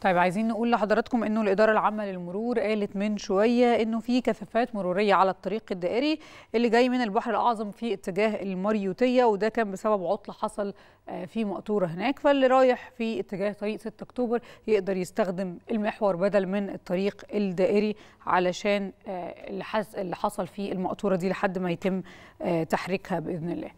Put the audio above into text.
طيب عايزين نقول لحضراتكم انه الاداره العامه للمرور قالت من شويه انه في كثافات مروريه على الطريق الدائري اللي جاي من البحر الاعظم في اتجاه المريوطيه وده كان بسبب عطل حصل آه، في مقطوره هناك فاللي رايح في اتجاه طريق 6 اكتوبر يقدر يستخدم المحور بدل من الطريق الدائري علشان آه، اللي حصل في المقطوره دي لحد ما يتم آه، تحريكها باذن الله